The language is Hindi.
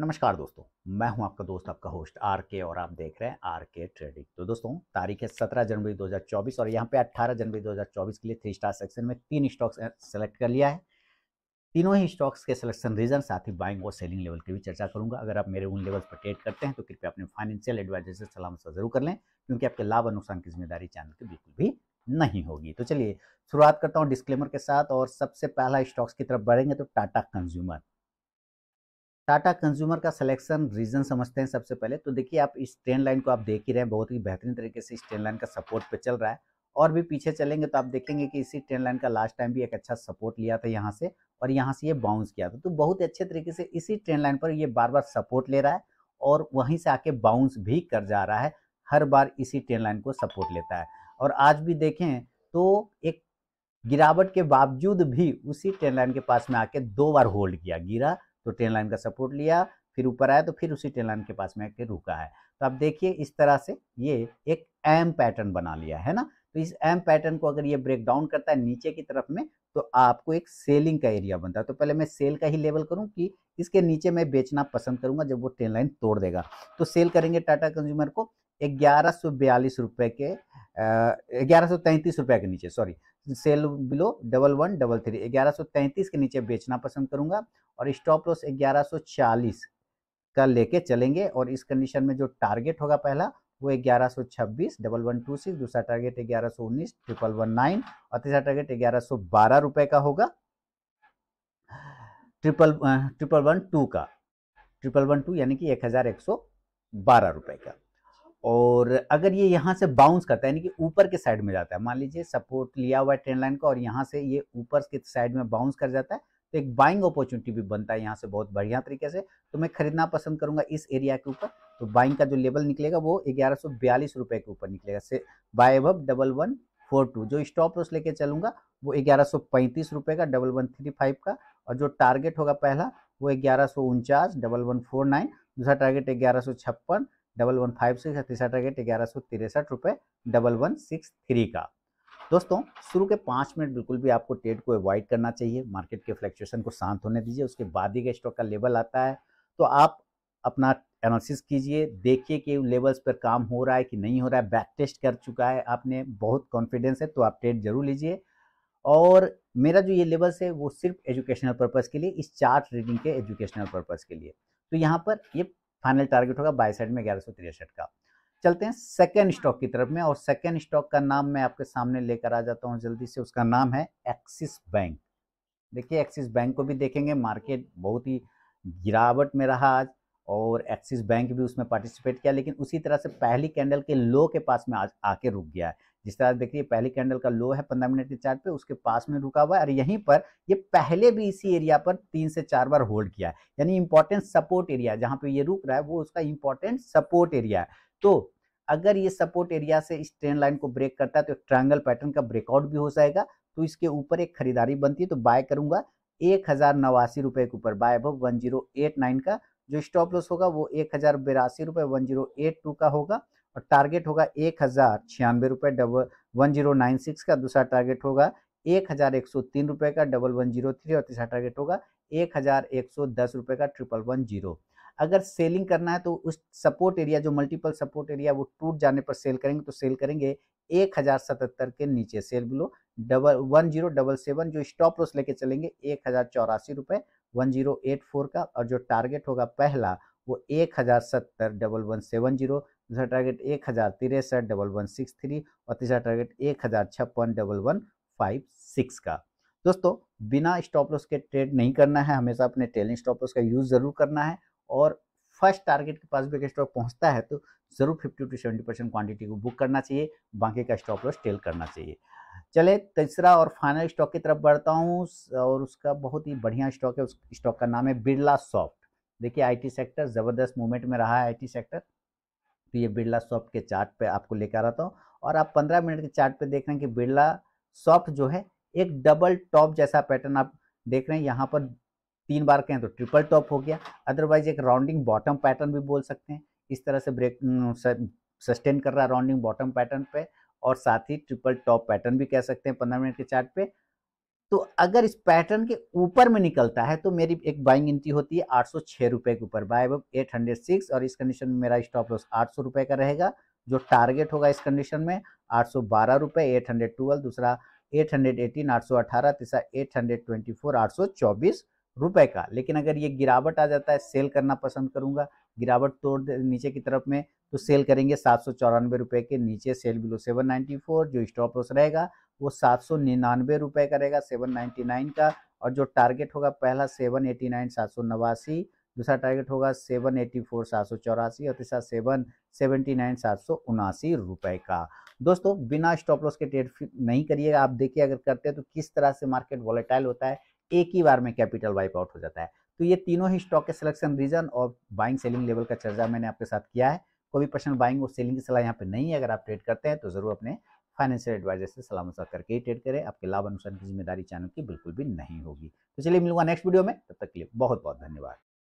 नमस्कार दोस्तों मैं हूं आपका दोस्त आपका होस्ट आर के और आप देख रहे हैं आर के ट्रेडिंग तो दोस्तों तारीख है सत्रह जनवरी 2024 और यहां पे अट्ठारह जनवरी 2024 के लिए थ्री स्टार सेक्शन में तीन स्टॉक्स सेलेक्ट कर लिया है तीनों ही स्टॉक्स के सिलेक्शन रीजन साथ ही बाइंग और सेलिंग लेवल की भी चर्चा करूंगा अगर आप मेरे उन लेवल्स पर ट्रेड करते हैं तो कृपया अपने फाइनेंशियल एडवाइजर से सलाह मशवरा जरूर कर लें क्योंकि आपके लाभ और नुकसान की जिम्मेदारी चैनल की बिल्कुल भी नहीं होगी तो चलिए शुरुआत करता हूँ डिस्क्लेमर के साथ और सबसे पहला स्टॉक्स की तरफ बढ़ेंगे तो टाटा कंज्यूमर टाटा कंज्यूमर का सिलेक्शन रीजन समझते हैं सबसे पहले तो देखिए आप इस ट्रेन लाइन को आप देख ही रहे हैं बहुत ही बेहतरीन तरीके से इस ट्रेन लाइन का सपोर्ट पे चल रहा है और भी पीछे चलेंगे तो आप देखेंगे कि इसी ट्रेन लाइन का लास्ट टाइम भी एक अच्छा सपोर्ट लिया था यहाँ से और यहाँ से ये बाउंस किया था तो बहुत अच्छे तरीके से इसी ट्रेन लाइन पर ये बार बार सपोर्ट ले रहा है और वहीं से आके बाउंस भी कर जा रहा है हर बार इसी ट्रेन लाइन को सपोर्ट लेता है और आज भी देखें तो एक गिरावट के बावजूद भी उसी ट्रेन लाइन के पास में आके दो बार होल्ड किया गिरा तो ट्रेन लाइन का सपोर्ट लिया फिर ऊपर आया तो फिर उसी ट्रेन लाइन के पास में आके रुका है तो आप देखिए इस तरह से ये एक एम पैटर्न बना लिया है ना तो इस एम पैटर्न को अगर ये ब्रेक डाउन करता है नीचे की तरफ में तो आपको एक सेलिंग का एरिया बनता है तो पहले मैं सेल का ही लेवल करूं कि इसके नीचे मैं बेचना पसंद करूंगा जब वो ट्रेन लाइन तोड़ देगा तो सेल करेंगे टाटा कंज्यूमर को ग्यारह सौ बयालीस रुपये के ग्यारह सौ तैंतीस रुपये के नीचे sorry sell below double one double three ग्यारह सौ तैंतीस के नीचे बेचना पसंद करूंगा और स्टॉप लॉस ग्यारह सौ चालीस का लेके चलेंगे और इस कंडीशन में जो टारगेट होगा पहला वो ग्यारह सौ छब्बीस डबल वन टू सिक्स दूसरा टारगेट ग्यारह सौ उन्नीस ट्रिपल वन नाइन और तीसरा टारगेट ग्यारह सौ बारह रुपए का होगा ट्रिपल ट्रिपल वन टू का ट्रिपल वन टू यानी कि एक हज़ार एक सौ बारह रुपए का और अगर ये यहाँ से बाउंस करता है यानी कि ऊपर के साइड में जाता है मान लीजिए सपोर्ट लिया हुआ है ट्रेन लाइन का और यहाँ से ये ऊपर के साइड में बाउंस कर जाता है तो एक बाइंग अपॉर्चुनिटी भी बनता है यहाँ से बहुत बढ़िया तरीके से तो मैं खरीदना पसंद करूंगा इस एरिया के ऊपर तो बाइंग का जो लेवल निकलेगा वो ग्यारह सौ बयालीस रुपये के ऊपर निकलेगा से बाय अब डबल वन फोर टू जो स्टॉप लॉस लेके चलूंगा वो ग्यारह सौ पैंतीस रुपये का डबल वन थ्री फाइव का और जो टारगेट होगा पहला वो ग्यारह सौ उनचास डबल वन फोर नाइन दूसरा टारगेट ग्यारह सौ छप्पन डबल वन फाइव सिक्स तीसरा टारगेट ग्यारह सौ तिरसठ रुपये डबल वन सिक्स थ्री का दोस्तों शुरू के पाँच मिनट बिल्कुल भी आपको ट्रेड को अवॉइड करना चाहिए मार्केट के फ्लैक्चुएसन को शांत होने दीजिए उसके बाद ही का स्टॉक का लेवल आता है तो आप अपना एनालिसिस कीजिए देखिए कि लेवल्स पर काम हो रहा है कि नहीं हो रहा है बैक टेस्ट कर चुका है आपने बहुत कॉन्फिडेंस है तो आप ट्रेड जरूर लीजिए और मेरा जो ये लेवल्स है वो सिर्फ एजुकेशनल पर्पज़ के लिए इस चार्ट रीडिंग के एजुकेशनल पर्पज़ के लिए तो यहाँ पर ये फाइनल टारगेट होगा बाई साइड में ग्यारह का चलते हैं सेकेंड स्टॉक की तरफ में और सेकेंड स्टॉक का नाम मैं आपके सामने लेकर आ जाता हूँ जल्दी से उसका नाम है एक्सिस बैंक देखिए एक्सिस बैंक को भी देखेंगे मार्केट बहुत ही गिरावट में रहा आज और एक्सिस बैंक भी उसमें पार्टिसिपेट किया लेकिन उसी तरह से पहली कैंडल के लो के पास में आज आके रुक गया है जिस तरह देखिए पहली कैंडल का लो है पंद्रह मिनट के चार्ट पे उसके पास में रुका हुआ है और यहीं पर ये पहले भी इसी एरिया पर तीन से चार बार होल्ड किया है यानी इंपॉर्टेंट सपोर्ट एरिया जहां पे ये रुक रहा है वो उसका इंपॉर्टेंट सपोर्ट एरिया है तो अगर ये सपोर्ट एरिया से इस ट्रेन लाइन को ब्रेक करता है तो ट्रायंगल पैटर्न का ब्रेकआउट भी हो जाएगा तो इसके ऊपर एक खरीदारी बनती है तो बाय करूंगा एक हजार नवासी रुपए के ऊपर buy above one zero eight nine का जो स्टॉप लॉस होगा वो एक हजार बिरासी रुपए वन जीरो एट टू का होगा और टारगेट होगा एक हज़ार छियानवे रुपये double one zero nine six का दूसरा टारगेट होगा एक हज़ार एक सौ तीन रुपये का डबल वन जीरो थ्री और तीसरा टारगेट होगा एक हज़ार एक सौ दस रुपये का ट्रिपल वन जीरो अगर सेलिंग करना है तो उस सपोर्ट एरिया जो मल्टीपल सपोर्ट एरिया वो टूट जाने पर सेल करेंगे तो सेल करेंगे एक हज़ार सतहत्तर के नीचे sell below double one zero double seven जो स्टॉप लॉस लेके चलेंगे एक हज़ार चौरासी रुपये वन जीरो एट फोर का और जो टारगेट होगा पहला वो एक हज़ार सत्तर डबल वन सेवन जीरो दूसरा टारगेट एक हज़ार तिरसठ डबल वन सिक्स थ्री और तीसरा टारगेट एक हज़ार छप्पन डबल वन फाइव सिक्स का दोस्तों बिना स्टॉप लॉस के ट्रेड नहीं करना है हमेशा अपने टेलिंग स्टॉप लॉस का यूज़ ज़रूर करना है और फर्स्ट टारगेट के पास भी अगर स्टॉक पहुंचता है तो ज़रूर fifty to seventy percent quantity को बुक करना चाहिए बाकी का स्टॉप लॉस टेल करना चाहिए चले तीसरा और फाइनल स्टॉक की तरफ बढ़ता हूँ और उसका बहुत ही बढ़िया स्टॉक है उस स्टॉक का नाम है बिरला सॉफ्ट देखिए आईटी सेक्टर ज़बरदस्त मूवमेंट में रहा है आईटी सेक्टर तो ये बिरला सॉफ्ट के चार्ट पे आपको लेकर आता हूँ और आप 15 मिनट के चार्ट पे देख रहे हैं कि बिरला सॉफ्ट जो है एक डबल टॉप जैसा पैटर्न आप देख रहे हैं यहाँ पर तीन बार कहें तो ट्रिपल टॉप हो गया अदरवाइज एक राउंडिंग बॉटम पैटर्न भी बोल सकते हैं इस तरह से ब्रेक सस्टेन कर रहा है राउंडिंग बॉटम पैटर्न पे और साथ ही ट्रिपल टॉप पैटर्न भी कह सकते हैं पंद्रह मिनट के चार्ट पे तो अगर इस पैटर्न के ऊपर में निकलता है तो मेरी एक बाइंग एंट्री होती है आठ सौ छह रुपए के ऊपर बाय एट हंड्रेड सिक्स और इस कंडीशन में मेरा स्टॉप लॉस आठ सौ रुपए का रहेगा जो टारगेट होगा इस कंडीशन में आठ सौ बारह रुपए एट हंड्रेड ट्वेल्व दूसरा एट हंड्रेड एटीन आठ सौ अठारह तीसरा एट हंड्रेड ट्वेंटी फोर आठ सौ चौबीस रुपए का लेकिन अगर ये गिरावट आ जाता है सेल करना पसंद करूंगा गिरावट तोड़ नीचे की तरफ में तो सेल करेंगे सात सौ चौरानवे रुपए के नीचे सेल बिलो सेवन फोर जो स्टॉप लॉस रहेगा वो सात सौ निन्यानवे रुपये करेगा सेवन नाइन्टी नाइन का और जो टारगेट होगा पहला सेवन एटी नाइन सात सौ नवासी दूसरा टारगेट होगा सेवन एटी फोर सात सौ चौरासी और तीसरा सेवन सेवेंटी नाइन सात सौ उनासी रुपये का दोस्तों बिना स्टॉप लॉस के ट्रेड नहीं करिएगा आप देखिए अगर करते हैं तो किस तरह से मार्केट वॉलेटाइल होता है एक ही बार में कैपिटल वाइप आउट हो जाता है तो ये तीनों ही स्टॉक के सिलेक्शन रीजन और बाइंग सेलिंग लेवल का चर्चा मैंने आपके साथ किया है कोई भी पर्सनल बाइंग और सेलिंग की सलाह यहाँ पे नहीं है अगर आप ट्रेड करते हैं तो जरूर अपने फाइनेंशियल एडवाइजर से सलाह मशा करके ही ट्रेड करें आपके लाभ अनुसार की जिम्मेदारी चैनल की बिल्कुल भी नहीं होगी तो चलिए मिलूंगा नेक्स्ट वीडियो में तब तक के लिए बहुत बहुत धन्यवाद